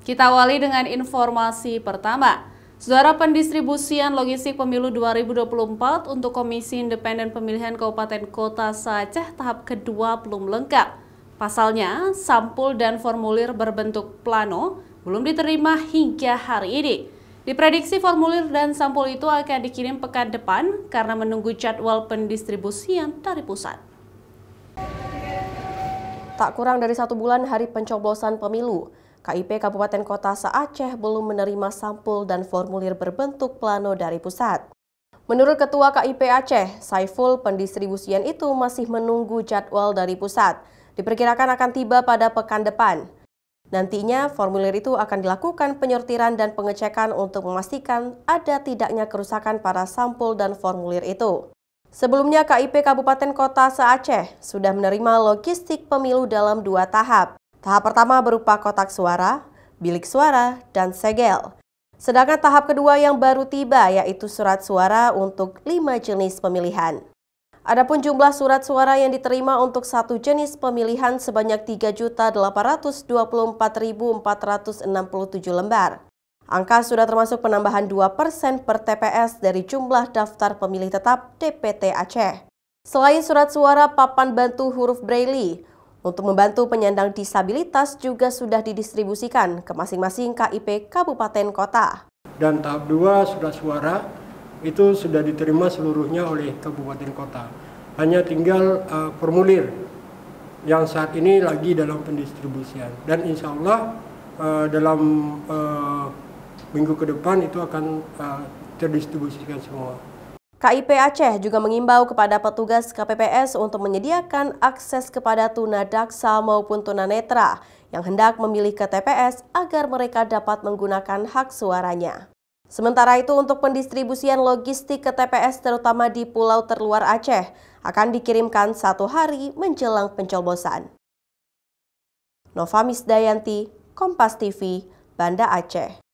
Kita awali dengan informasi pertama. Saudara pendistribusian logistik pemilu 2024 untuk Komisi Independen Pemilihan Kabupaten Kota Saceh tahap kedua belum lengkap. Pasalnya, sampul dan formulir berbentuk plano belum diterima hingga hari ini. Diprediksi formulir dan sampul itu akan dikirim pekan depan karena menunggu jadwal pendistribusian dari pusat. Tak kurang dari satu bulan hari pencoblosan pemilu, KIP Kabupaten Kota Aceh belum menerima sampul dan formulir berbentuk plano dari pusat. Menurut Ketua KIP Aceh, Saiful, pendistribusian itu masih menunggu jadwal dari pusat. Diperkirakan akan tiba pada pekan depan. Nantinya, formulir itu akan dilakukan penyortiran dan pengecekan untuk memastikan ada tidaknya kerusakan para sampul dan formulir itu. Sebelumnya, KIP Kabupaten Kota se-Aceh sudah menerima logistik pemilu dalam dua tahap. Tahap pertama berupa kotak suara, bilik suara, dan segel. Sedangkan tahap kedua yang baru tiba yaitu surat suara untuk lima jenis pemilihan. Adapun jumlah surat suara yang diterima untuk satu jenis pemilihan sebanyak 3.824.467 lembar. Angka sudah termasuk penambahan 2% per TPS dari jumlah daftar pemilih tetap DPT Aceh. Selain surat suara papan bantu huruf Braille, untuk membantu penyandang disabilitas juga sudah didistribusikan ke masing-masing KIP Kabupaten Kota. Dan tahap 2 sudah suara itu sudah diterima seluruhnya oleh Kabupaten Kota. Hanya tinggal uh, formulir yang saat ini lagi dalam pendistribusian. Dan insya Allah uh, dalam uh, minggu ke depan itu akan uh, terdistribusikan semua. KIP Aceh juga mengimbau kepada petugas KPPS untuk menyediakan akses kepada tuna daksa maupun tunanetra yang hendak memilih ke TPS agar mereka dapat menggunakan hak suaranya. Sementara itu untuk pendistribusian logistik ke TPS terutama di pulau terluar Aceh akan dikirimkan satu hari menjelang pencoblosan. Nova Misdayanti, Kompas TV, Banda Aceh.